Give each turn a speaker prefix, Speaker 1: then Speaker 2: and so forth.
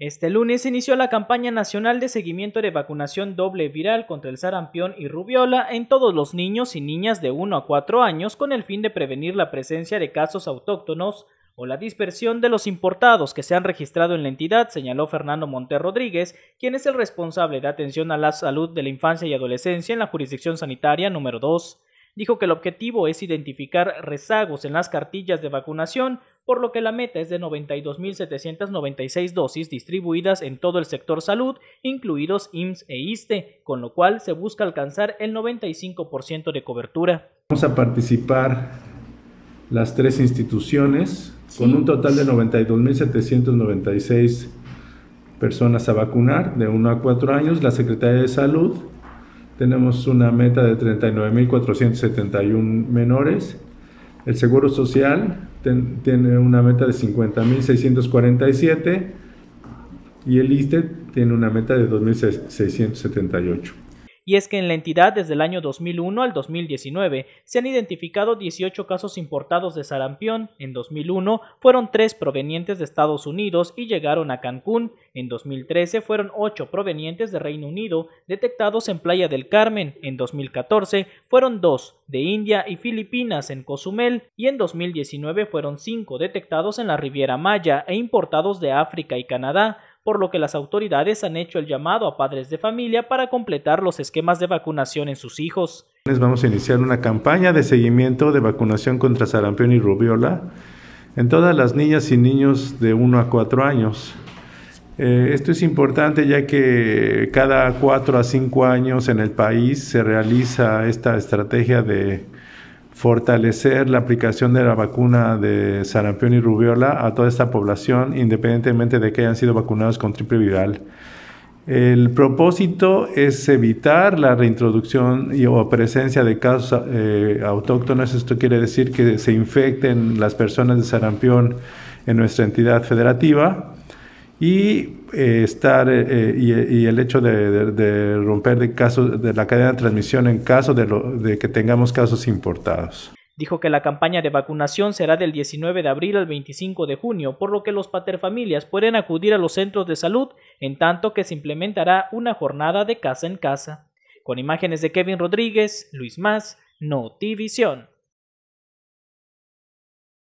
Speaker 1: Este lunes inició la campaña nacional de seguimiento de vacunación doble viral contra el sarampión y rubiola en todos los niños y niñas de 1 a 4 años con el fin de prevenir la presencia de casos autóctonos o la dispersión de los importados que se han registrado en la entidad, señaló Fernando monte Rodríguez, quien es el responsable de atención a la salud de la infancia y adolescencia en la jurisdicción sanitaria número 2 dijo que el objetivo es identificar rezagos en las cartillas de vacunación por lo que la meta es de 92.796 dosis distribuidas en todo el sector salud, incluidos IMSS e ISTE, con lo cual se busca alcanzar el 95% de cobertura. Vamos a
Speaker 2: participar las tres instituciones con un total de 92.796 personas a vacunar de 1 a 4 años. La Secretaría de Salud tenemos una meta de 39.471 menores. El Seguro Social tiene una meta de 50.647 y el ISTE tiene una meta de 2.678
Speaker 1: y es que en la entidad desde el año 2001 al 2019 se han identificado 18 casos importados de sarampión, en 2001 fueron tres provenientes de Estados Unidos y llegaron a Cancún, en 2013 fueron ocho provenientes de Reino Unido detectados en Playa del Carmen, en 2014 fueron dos de India y Filipinas en Cozumel y en 2019 fueron cinco detectados en la Riviera Maya e importados de África y Canadá, por lo que las autoridades han hecho el llamado a padres de familia para completar los esquemas de vacunación en sus hijos.
Speaker 2: Vamos a iniciar una campaña de seguimiento de vacunación contra sarampión y rubiola en todas las niñas y niños de 1 a 4 años. Eh, esto es importante ya que cada 4 a 5 años en el país se realiza esta estrategia de fortalecer la aplicación de la vacuna de sarampión y rubiola a toda esta población, independientemente de que hayan sido vacunados con triple viral. El propósito es evitar la reintroducción o presencia de casos eh, autóctonos. Esto quiere decir que se infecten las personas de sarampión en nuestra entidad federativa y eh, estar eh, eh, y, el hecho de, romper de casos de la cadena de transmisión en caso de, de que tengamos casos importados.
Speaker 1: Dijo que la campaña de vacunación será del 19 de abril al 25 de junio, por lo que los paterfamilias pueden acudir a los centros de salud, en tanto que se implementará una jornada de casa en casa. Con imágenes de Kevin Rodríguez, Luis Más, Notivisión.